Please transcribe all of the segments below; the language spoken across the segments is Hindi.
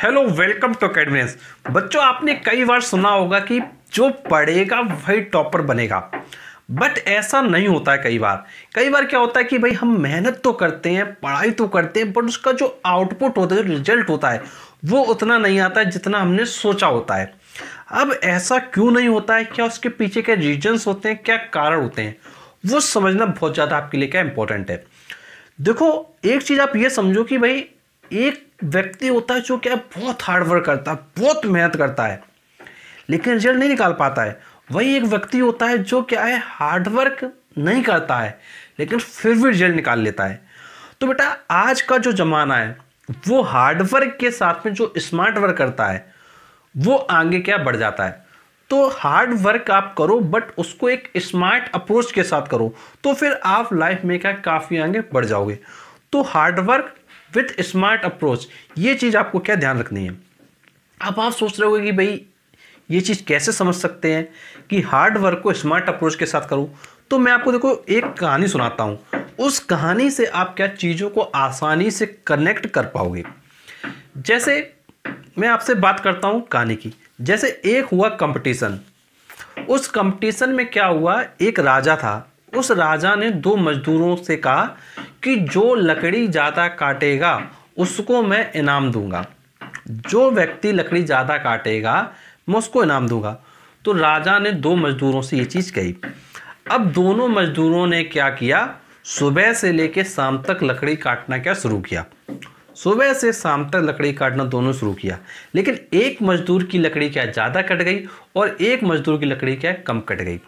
हेलो वेलकम टू अकेडमीस बच्चों आपने कई बार सुना होगा कि जो पढ़ेगा वही टॉपर बनेगा बट ऐसा नहीं होता है कई बार कई बार क्या होता है कि भाई हम मेहनत तो करते हैं पढ़ाई तो करते हैं बट उसका जो आउटपुट होता है जो रिजल्ट होता है वो उतना नहीं आता है जितना हमने सोचा होता है अब ऐसा क्यों नहीं होता है क्या उसके पीछे क्या रीजन्स होते हैं क्या कारण होते हैं वो समझना बहुत ज़्यादा आपके लिए क्या इंपॉर्टेंट है देखो एक चीज़ आप ये समझो कि भाई एक व्यक्ति होता है जो क्या बहुत हार्डवर्क करता है बहुत मेहनत करता है लेकिन रिजल्ट नहीं निकाल पाता है वही एक व्यक्ति होता है जो क्या है हार्डवर्क नहीं करता है लेकिन फिर भी रिजल्ट निकाल लेता है तो बेटा आज का जो ज़माना है वो हार्डवर्क के साथ में जो स्मार्ट वर्क करता है वो आगे क्या बढ़ जाता है तो हार्ड वर्क आप करो बट उसको एक स्मार्ट अप्रोच के साथ करो तो फिर आप लाइफ में क्या काफ़ी आगे बढ़ जाओगे तो hard work with smart approach ये चीज़ आपको क्या ध्यान रखनी है अब आप सोच रहे हो कि भाई ये चीज़ कैसे समझ सकते हैं कि हार्ड वर्क को स्मार्ट अप्रोच के साथ करूं तो मैं आपको देखो एक कहानी सुनाता हूं उस कहानी से आप क्या चीज़ों को आसानी से कनेक्ट कर पाओगे जैसे मैं आपसे बात करता हूं कहानी की जैसे एक हुआ कंपटीशन उस कंपटीशन में क्या हुआ एक राजा था उस राजा ने दो मजदूरों से कहा कि जो लकड़ी ज़्यादा काटेगा उसको मैं इनाम दूंगा जो व्यक्ति लकड़ी ज़्यादा काटेगा मैं उसको इनाम दूंगा तो राजा ने दो मजदूरों से ये चीज़ कही अब दोनों मजदूरों ने क्या किया सुबह से लेकर शाम तक लकड़ी काटना क्या शुरू किया सुबह से शाम तक लकड़ी काटना दोनों शुरू किया लेकिन एक मजदूर की लकड़ी क्या ज़्यादा कट गई और एक मजदूर की लकड़ी क्या कम कट गई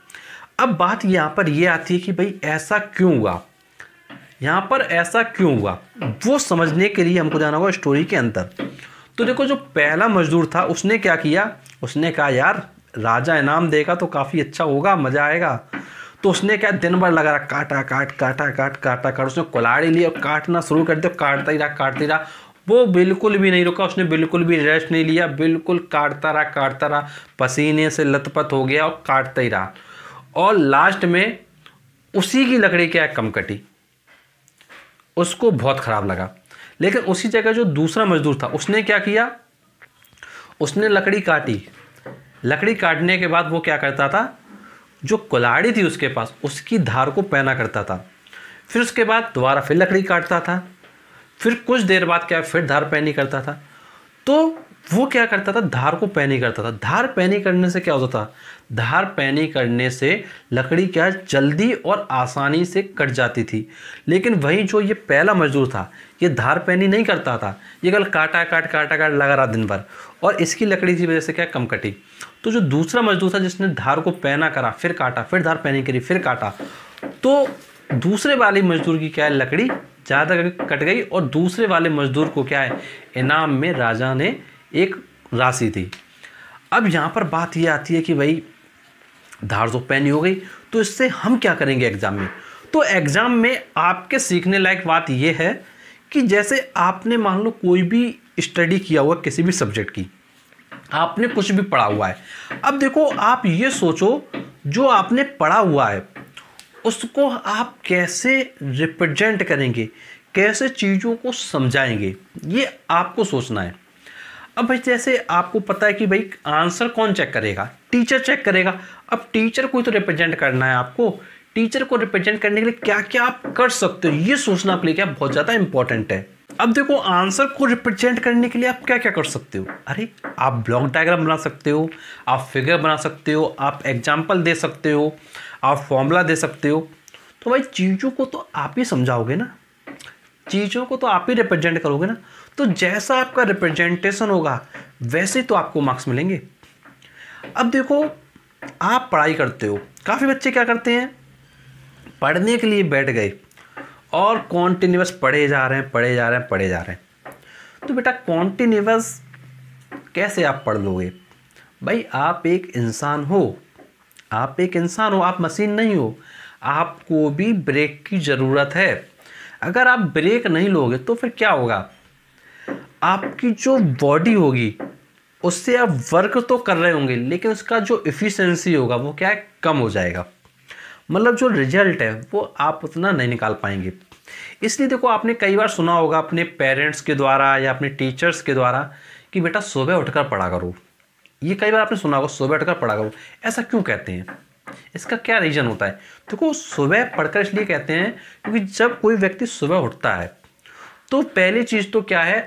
अब बात यहाँ पर यह आती है कि भाई ऐसा क्यों हुआ यहाँ पर ऐसा क्यों हुआ वो समझने के लिए हमको जाना होगा स्टोरी के अंदर तो देखो जो पहला मजदूर था उसने क्या किया उसने कहा यार राजा इनाम देगा तो काफ़ी अच्छा होगा मज़ा आएगा तो उसने क्या दिन भर लगा रहा काटा काट काटा काट काटा काट उसने कुलाड़ी लिया और काटना शुरू कर दिया काटता ही रहा काटती रहा वो बिल्कुल भी नहीं रुका उसने बिल्कुल भी रेस्ट नहीं लिया बिल्कुल काटता रहा काटता रहा पसीने से लतपत हो गया और काटता ही रहा और लास्ट में उसी की लकड़ी क्या कम कटी उसको बहुत ख़राब लगा लेकिन उसी जगह जो दूसरा मजदूर था उसने क्या किया उसने लकड़ी काटी लकड़ी काटने के बाद वो क्या करता था जो कुलाड़ी थी उसके पास उसकी धार को पहना करता था फिर उसके बाद दोबारा फिर लकड़ी काटता था फिर कुछ देर बाद क्या फिर धार पैनी करता था तो वो क्या करता था धार को पैनी करता था धार पैनी करने से क्या होता था धार पैनी करने से लकड़ी क्या जल्दी और आसानी से कट जाती थी लेकिन वहीं जो ये पहला मजदूर था ये धार पैनी नहीं करता था ये कल काटा काट काटा काट लगा रहा दिन भर और इसकी लकड़ी की वजह से क्या कम कटी तो जो दूसरा मजदूर था जिसने धार को पैना करा फिर काटा फिर धार पैनी करी फिर काटा तो दूसरे वाले मजदूर की क्या है लकड़ी ज़्यादा कट गई और दूसरे वाले मजदूर को क्या है इनाम में राजा ने एक राशि दी अब यहाँ पर बात ये आती है कि भाई धार जो पहनी हो गई तो इससे हम क्या करेंगे एग्ज़ाम में तो एग्ज़ाम में आपके सीखने लायक बात यह है कि जैसे आपने मान लो कोई भी स्टडी किया हुआ किसी भी सब्जेक्ट की आपने कुछ भी पढ़ा हुआ है अब देखो आप ये सोचो जो आपने पढ़ा हुआ है उसको आप कैसे रिप्रेजेंट करेंगे कैसे चीज़ों को समझाएंगे ये आपको सोचना है अब भाई जैसे आपको पता है कि भाई आंसर कौन चेक करेगा टीचर चेक करेगा अब टीचर को तो रिप्रेजेंट करना है आपको टीचर को रिप्रेजेंट करने के लिए क्या क्या आप कर सकते हो ये सोचना आपके लिए क्या बहुत ज़्यादा इंपॉर्टेंट है अब देखो आंसर को रिप्रेजेंट करने के लिए आप क्या क्या कर सकते हो अरे आप ब्लॉक डायग्राम बना सकते हो आप फिगर बना सकते हो आप एग्जाम्पल दे सकते हो आप फॉर्मूला दे सकते हो तो भाई चीज़ों को तो आप ही समझाओगे ना चीज़ों को तो आप ही रिप्रेजेंट करोगे ना तो जैसा आपका रिप्रेजेंटेशन होगा वैसे तो आपको मार्क्स मिलेंगे अब देखो आप पढ़ाई करते हो काफ़ी बच्चे क्या करते हैं पढ़ने के लिए बैठ गए और कॉन्टीन्यूस पढ़े जा रहे हैं पढ़े जा रहे हैं पढ़े जा रहे हैं तो बेटा कॉन्टीन्यूस कैसे आप पढ़ लोगे भाई आप एक इंसान हो आप एक इंसान हो आप मशीन नहीं हो आपको भी ब्रेक की ज़रूरत है अगर आप ब्रेक नहीं लोगे तो फिर क्या होगा आपकी जो बॉडी होगी उससे आप वर्क तो कर रहे होंगे लेकिन उसका जो इफ़िशेंसी होगा वो क्या है कम हो जाएगा मतलब जो रिजल्ट है वो आप उतना नहीं निकाल पाएंगे इसलिए देखो आपने कई बार सुना होगा अपने पेरेंट्स के द्वारा या अपने टीचर्स के द्वारा कि बेटा सुबह उठकर पढ़ा करो ये कई बार आपने सुना होगा सुबह उठकर पढ़ा करो ऐसा क्यों कहते हैं इसका क्या रीज़न होता है देखो सुबह पढ़कर इसलिए कहते हैं क्योंकि जब कोई व्यक्ति सुबह उठता है तो पहली चीज़ तो क्या है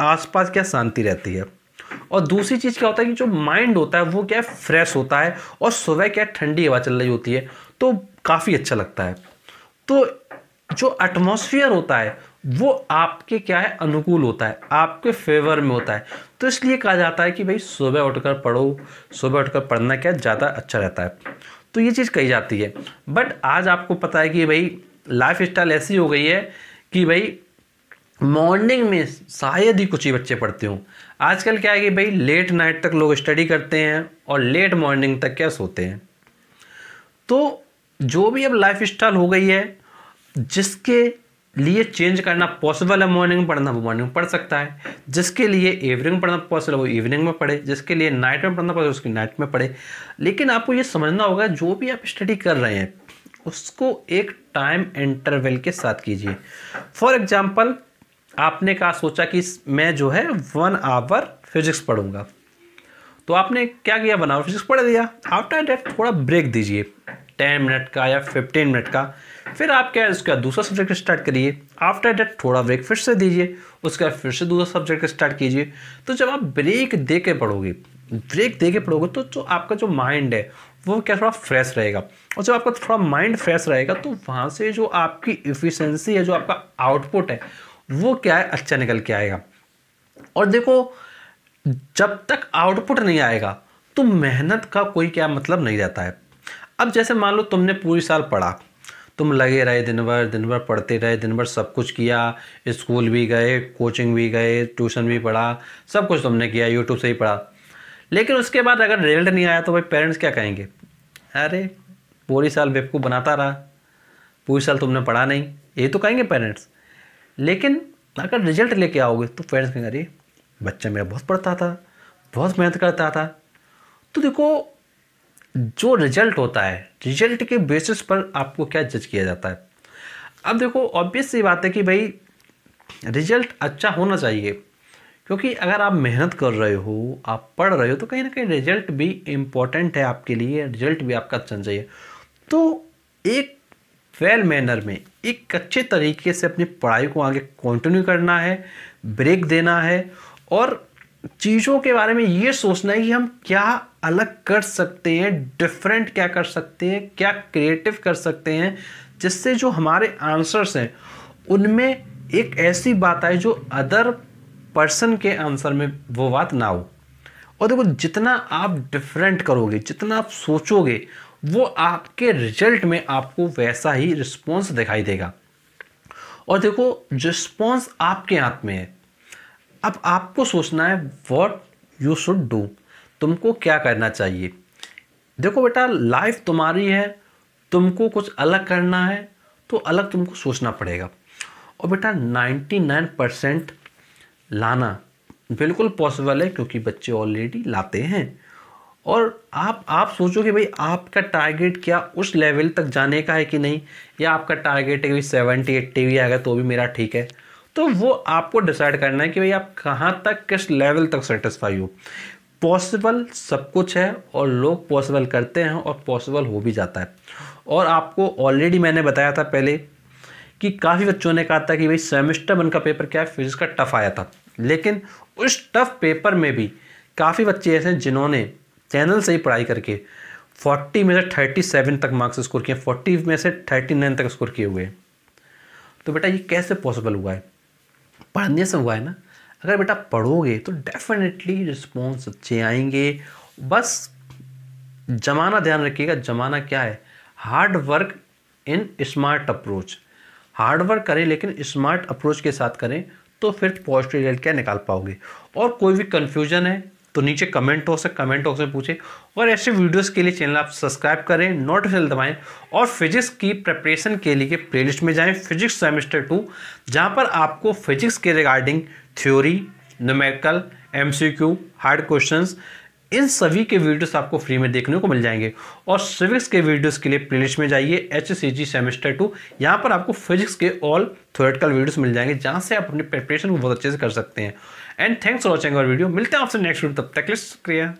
आसपास क्या शांति रहती है और दूसरी चीज़ क्या होता है कि जो माइंड होता है वो क्या है फ्रेश होता है और सुबह क्या ठंडी हवा चल रही होती है तो काफ़ी अच्छा लगता है तो जो एटमोसफियर होता है वो आपके क्या है अनुकूल होता है आपके फेवर में होता है तो इसलिए कहा जाता है कि भाई सुबह उठकर पढ़ो सुबह उठकर पढ़ना क्या ज़्यादा अच्छा रहता है तो ये चीज़ कही जाती है बट आज आपको पता है कि भाई लाइफ स्टाइल ऐसी हो गई है कि भाई मॉर्निंग में शायद ही कुछ ही बच्चे पढ़ते हों आजकल क्या है कि भाई लेट नाइट तक लोग स्टडी करते हैं और लेट मॉर्निंग तक क्या सोते हैं तो जो भी अब लाइफ स्टाइल हो गई है जिसके लिए चेंज करना पॉसिबल है मॉर्निंग में पढ़ना वो मॉर्निंग में पढ़ सकता है जिसके लिए इवनिंग पढ़ना पॉसिबल है वो इवनिंग में पढ़े जिसके लिए नाइट में पढ़ना पॉसिबल उसकी नाइट में पढ़े लेकिन आपको ये समझना होगा जो भी आप स्टडी कर रहे हैं उसको एक टाइम इंटरवल के साथ कीजिए फॉर एग्जाम्पल आपने कहा सोचा कि मैं जो है वन आवर फिजिक्स पढ़ूंगा तो आपने क्या किया वन आवर फिजिक्स पढ़ दिया आफ्टर डेट थोड़ा ब्रेक दीजिए टेन मिनट का या फिफ्टीन मिनट का फिर आप क्या उसका दूसरा सब्जेक्ट स्टार्ट करिए आफ्टर डेट थोड़ा ब्रेक फिर से दीजिए उसके बाद फिर से दूसरा सब्जेक्ट स्टार्ट कीजिए तो जब आप ब्रेक दे के पढ़ोगे ब्रेक दे के पढ़ोगे तो जो आपका जो माइंड है वो क्या थोड़ा फ्रेश रहेगा और जब आपका थोड़ा माइंड फ्रेश रहेगा तो वहाँ से जो आपकी इफ़िशेंसी है जो आपका आउटपुट है वो क्या है अच्छा निकल के आएगा और देखो जब तक आउटपुट नहीं आएगा तो मेहनत का कोई क्या मतलब नहीं रहता है अब जैसे मान लो तुमने पूरी साल पढ़ा तुम लगे रहे दिन भर दिन भर पढ़ते रहे दिन भर सब कुछ किया स्कूल भी गए कोचिंग भी गए ट्यूशन भी पढ़ा सब कुछ तुमने किया यूट्यूब से ही पढ़ा लेकिन उसके बाद अगर रिजल्ट नहीं आया तो भाई पेरेंट्स क्या कहेंगे अरे पूरी साल बेवकूफ़ बनाता रहा पूरी साल तुमने पढ़ा नहीं ये तो कहेंगे पेरेंट्स लेकिन अगर रिजल्ट लेके आओगे तो पेरेंट्स कहेंगे अरे बच्चा मेरा बहुत पढ़ता था बहुत मेहनत करता था तो देखो जो रिजल्ट होता है रिजल्ट के बेसिस पर आपको क्या जज किया जाता है अब देखो ऑब्वियस सी बात है कि भाई रिजल्ट अच्छा होना चाहिए क्योंकि अगर आप मेहनत कर रहे हो आप पढ़ रहे हो तो कहीं ना कहीं रिजल्ट भी इम्पॉर्टेंट है आपके लिए रिजल्ट भी आपका अच्छा चाहिए तो एक वेल मैनर में एक अच्छे तरीके से अपनी पढ़ाई को आगे कंटिन्यू करना है ब्रेक देना है और चीज़ों के बारे में ये सोचना है कि हम क्या अलग कर सकते हैं डिफरेंट क्या कर सकते हैं क्या क्रिएटिव कर सकते हैं जिससे जो हमारे आंसर्स हैं उनमें एक ऐसी बात आए जो अदर पर्सन के आंसर में वो बात ना हो और देखो जितना आप डिफरेंट करोगे जितना आप सोचोगे वो आपके रिजल्ट में आपको वैसा ही रिस्पॉन्स दिखाई देगा और देखो रिस्पॉन्स आपके हाथ में है अब आपको सोचना है वॉट यू शुड डू तुमको क्या करना चाहिए देखो बेटा लाइफ तुम्हारी है तुमको कुछ अलग करना है तो अलग तुमको सोचना पड़ेगा और बेटा 99 परसेंट लाना बिल्कुल पॉसिबल है क्योंकि बच्चे ऑलरेडी लाते हैं और आप आप सोचो कि भाई आपका टारगेट क्या उस लेवल तक जाने का है कि नहीं या आपका टारगेट है कि सेवेंटी एट्टी भी आएगा तो भी मेरा ठीक है तो वो आपको डिसाइड करना है कि भाई आप कहाँ तक किस लेवल तक सेटिस्फाई हो पॉसिबल सब कुछ है और लोग पॉसिबल करते हैं और पॉसिबल हो भी जाता है और आपको ऑलरेडी मैंने बताया था पहले कि काफ़ी बच्चों ने कहा था कि भाई सेमेस्टर वन का पेपर क्या है फिजिक्स का टफ आया था लेकिन उस टफ पेपर में भी काफ़ी बच्चे ऐसे हैं जिन्होंने चैनल से ही पढ़ाई करके 40 में से 37 तक मार्क्स स्कोर किए 40 में से 39 तक स्कोर किए हुए तो बेटा ये कैसे पॉसिबल हुआ है पढ़ने से हुआ है ना अगर बेटा पढ़ोगे तो डेफिनेटली रिस्पॉन्स अच्छे आएंगे बस जमाना ध्यान रखिएगा जमाना क्या है hard work in smart approach hard work करें लेकिन स्मार्ट अप्रोच के साथ करें तो फिर पॉजिटिव रिजल्ट क्या निकाल पाओगे और कोई भी कन्फ्यूजन है तो नीचे कमेंट बॉक्स है कमेंट बॉक्स में पूछे और ऐसे वीडियोस के लिए चैनल आप सब्सक्राइब करें नोटिफिकेशन दबाएं और फिजिक्स की प्रिपरेशन के लिए प्लेलिस्ट में जाएं फिजिक्स सेमेस्टर टू जहां पर आपको फिजिक्स के regarding theory numerical MCQ hard questions इन सभी के वीडियोस आपको फ्री में देखने को मिल जाएंगे और सिविक्स के वीडियोस के लिए प्लेलिस्ट में जाइए H C G semester two यहाँ पर आपको फिजिक्स के ऑल थोरेटिकल वीडियोस मिल जाएंगे जहाँ से आप अपनी प्रिपरेशन को बहुत अच्छे से कर सकते हैं एंड थैंक्स फॉर वॉचिंग और वीडियो मिलते हैं आपसे नेक्स्ट वीडियो तब तक लिस्ट शुक्रिया